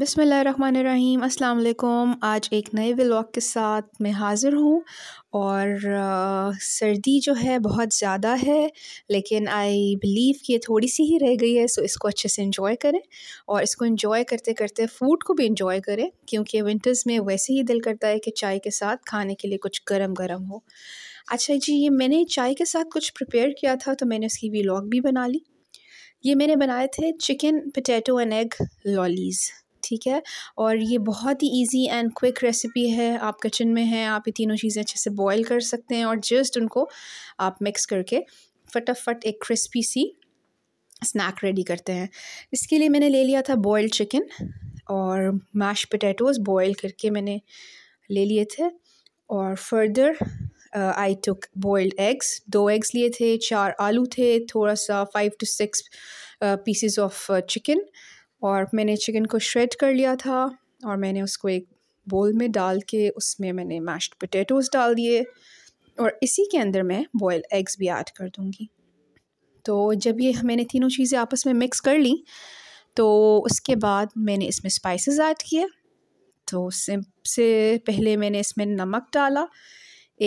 बिसमीम् अल्लाम आज एक नए व्लॉग के साथ मैं हाज़िर हूँ और आ, सर्दी जो है बहुत ज़्यादा है लेकिन आई बिलीव कि ये थोड़ी सी ही रह गई है सो इसको अच्छे से इन्जॉय करें और इसको इन्जॉय करते करते फ़ूड को भी इन्जॉय करें क्योंकि विंटर्स में वैसे ही दिल करता है कि चाय के साथ खाने के लिए कुछ गर्म गर्म हो अच्छा जी ये मैंने चाय के साथ कुछ प्रिपेयर किया था तो मैंने उसकी वी भी बना ली ये मैंने बनाए थे chicken potato and egg lollies ठीक है और ये बहुत ही इजी एंड क्विक रेसिपी है आप किचन में हैं आप ये तीनों चीज़ें अच्छे से बॉईल कर सकते हैं और जस्ट उनको आप मिक्स करके फटाफट एक क्रिस्पी सी स्नैक रेडी करते हैं इसके लिए मैंने ले लिया था बॉयल्ड चिकन और मैश पटेटोज़ बॉयल करके मैंने ले लिए थे और further I took boiled eggs दो एग्स लिए थे चार आलू थे थोड़ा सा five to six pieces of chicken और मैंने चिकन को श्रेड कर लिया था और मैंने उसको एक बोल में डाल के उसमें मैंने मैश्ड पोटैटोज़ डाल दिए और इसी के अंदर मैं बॉयल एग्स भी ऐड कर दूँगी तो जब ये मैंने तीनों चीज़ें आपस में मिक्स कर ली तो उसके बाद मैंने इसमें स्पाइसेस ऐड किए तो सबसे से पहले मैंने इसमें नमक डाला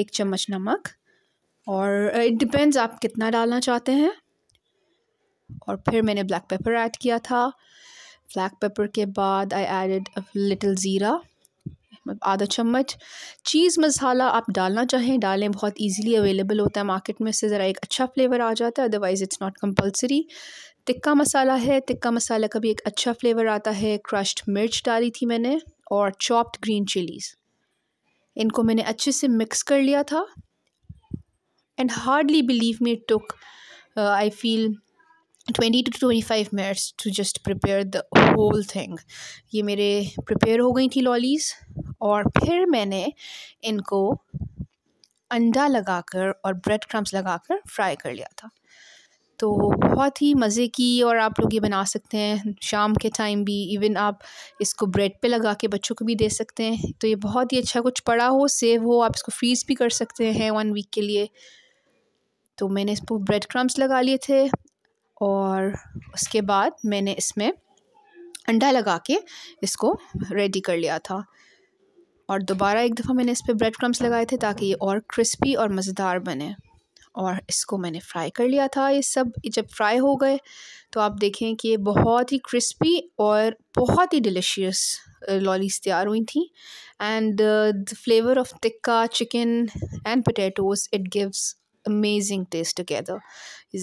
एक चम्मच नमक और इट डिपेंड्स आप कितना डालना चाहते हैं और फिर मैंने ब्लैक पेपर ऐड किया था ब्लैक पेपर के बाद आई एडेड लिटिल ज़ीरा आधा चम्मच चीज़ मसाला आप डालना चाहें डालें बहुत इजीली अवेलेबल होता है मार्केट में से ज़रा एक अच्छा फ्लेवर आ जाता है otherwise it's not compulsory tikka masala है टिक्का मसाला का भी एक अच्छा फ्लेवर आता है क्रश्ड मिर्च डाली थी मैंने और चॉप्ड ग्रीन चिलीज़ इनको मैंने अच्छे से मिक्स कर लिया था and hardly believe me took I feel twenty to twenty five minutes to just prepare the whole thing ये मेरे प्रिपेयर हो गई थी लॉलीज और फिर मैंने इनको अंडा लगाकर और ब्रेड क्रम्स लगाकर फ्राई कर लिया था तो बहुत ही मज़े की और आप लोग ये बना सकते हैं शाम के टाइम भी इवन आप इसको ब्रेड पे लगा के बच्चों को भी दे सकते हैं तो ये बहुत ही अच्छा कुछ पड़ा हो सेव हो आप इसको फ्रीज़ भी कर सकते हैं वन वीक के लिए तो मैंने इसको ब्रेड क्रम्स लगा लिए थे और उसके बाद मैंने इसमें अंडा लगा के इसको रेडी कर लिया था और दोबारा एक दफ़ा मैंने इस पर ब्रेड क्रम्स लगाए थे ताकि ये और क्रिस्पी और मज़ेदार बने और इसको मैंने फ्राई कर लिया था ये सब जब फ्राई हो गए तो आप देखें कि ये बहुत ही क्रिस्पी और बहुत ही डिलिशियस लॉलीज तैयार हुई थी and the flavour of tikka chicken and potatoes it gives amazing taste together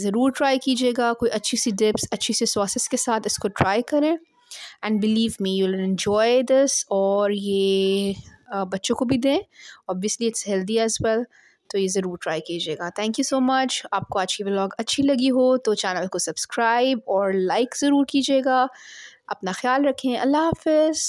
ज़रूर ट्राई कीजिएगा कोई अच्छी सी डिप्स अच्छी सी सॉसेस के साथ इसको ट्राई करें and believe me you will enjoy this और ये बच्चों को भी दें obviously it's healthy as well तो ये ज़रूर ट्राई कीजिएगा थैंक यू सो मच आपको आज की व्लॉग अच्छी लगी हो तो चैनल को सब्सक्राइब और लाइक ज़रूर कीजिएगा अपना ख्याल रखें अल्लाह हाफिज़